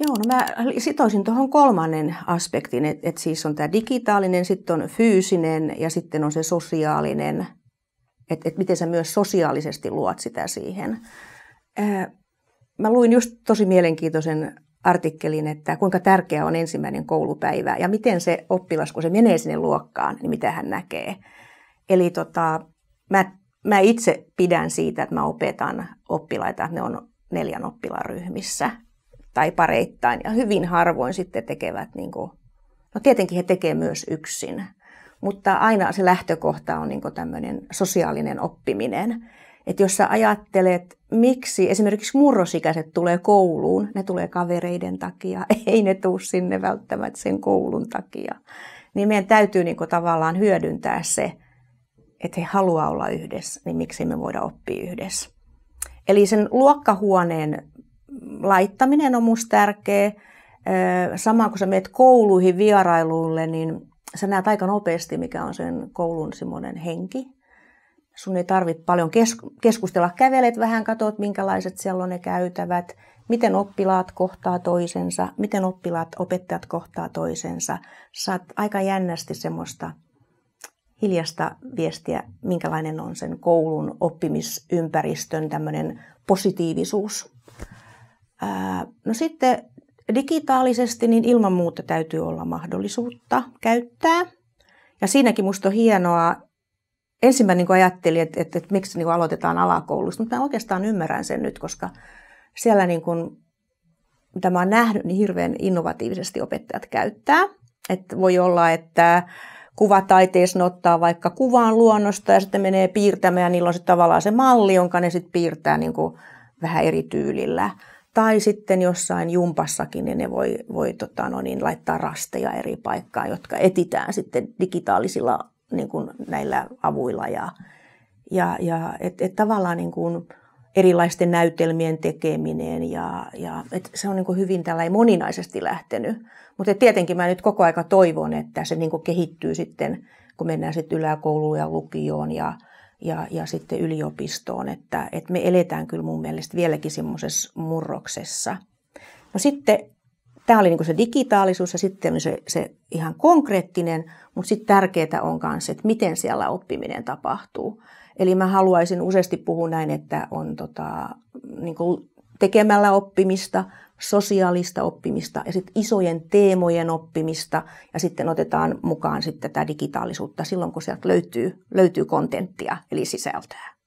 Joo, no mä sitoisin tuohon kolmannen aspektin, että et siis on tämä digitaalinen, sitten on fyysinen ja sitten on se sosiaalinen, että et miten sä myös sosiaalisesti luot sitä siihen. Ää, äh, mä luin just tosi mielenkiintoisen artikkelin, että kuinka tärkeä on ensimmäinen koulupäivä ja miten se oppilas, kun se menee sinne luokkaan, niin mitä hän näkee. Eli tota, mä, mä itse pidän siitä, että mä opetan oppilaita, että ne on neljän oppilaryhmissä tai pareittain ja hyvin harvoin sitten tekevät, niin kuin, no tietenkin he tekevät myös yksin, mutta aina se lähtökohta on niin tämmöinen sosiaalinen oppiminen. Että jos sä ajattelet, miksi esimerkiksi murrosikäiset tulee kouluun, ne tulee kavereiden takia, ei ne tule sinne välttämättä sen koulun takia. Niin meidän täytyy niin tavallaan hyödyntää se, että he haluaa olla yhdessä, niin miksi me voida oppia yhdessä. Eli sen luokkahuoneen laittaminen on musta tärkeä. Sama kun sä menet kouluihin vierailuille, niin sä näet aika nopeasti, mikä on sen koulun semmoinen henki. Sun ei tarvitse paljon keskustella. Kävelet vähän, katsot, minkälaiset siellä on ne käytävät, miten oppilaat kohtaa toisensa, miten oppilaat, opettajat kohtaa toisensa. Saat aika jännästi semmoista hiljasta viestiä, minkälainen on sen koulun oppimisympäristön tämmöinen positiivisuus. No sitten digitaalisesti niin ilman muuta täytyy olla mahdollisuutta käyttää. Ja siinäkin musta on hienoa, ensin mä niin ajattelin, että, että, että miksi niin aloitetaan alakoulusta, mutta mä oikeastaan ymmärrän sen nyt, koska siellä niin kuin, mitä mä oon nähnyt, niin hirveän innovatiivisesti opettajat käyttää. Että voi olla, että kuvataiteessa ottaa vaikka kuvan luonnosta ja sitten menee piirtämään ja niillä on sitten tavallaan se malli, jonka ne sitten piirtää niin kuin vähän eri tyylillä. Tai sitten jossain jumpassakin, niin ne voi, voi tota, no niin, laittaa rasteja eri paikkaa, jotka etitään sitten digitaalisilla niin kuin näillä avuilla. Ja, ja, ja et, et tavallaan niin kuin erilaisten näytelmien tekeminen ja, ja et se on niin kuin hyvin tällä moninaisesti lähtenyt. Mutta tietenkin mä nyt koko aika toivon, että se niin kuin kehittyy sitten, kun mennään sitten yläkouluun ja lukioon ja, ja, ja sitten yliopistoon. Että, että me eletään kyllä mun mielestä vieläkin semmoisessa murroksessa. No sitten tämä oli niin se digitaalisuus ja sitten oli se, se ihan konkreettinen, mutta sitten tärkeää on myös, että miten siellä oppiminen tapahtuu. Eli mä haluaisin useasti puhua näin, että on tota, niin tekemällä oppimista, sosiaalista oppimista ja sitten isojen teemojen oppimista ja sitten otetaan mukaan sitten tätä digitaalisuutta silloin, kun sieltä löytyy, löytyy kontenttia eli sisältöä.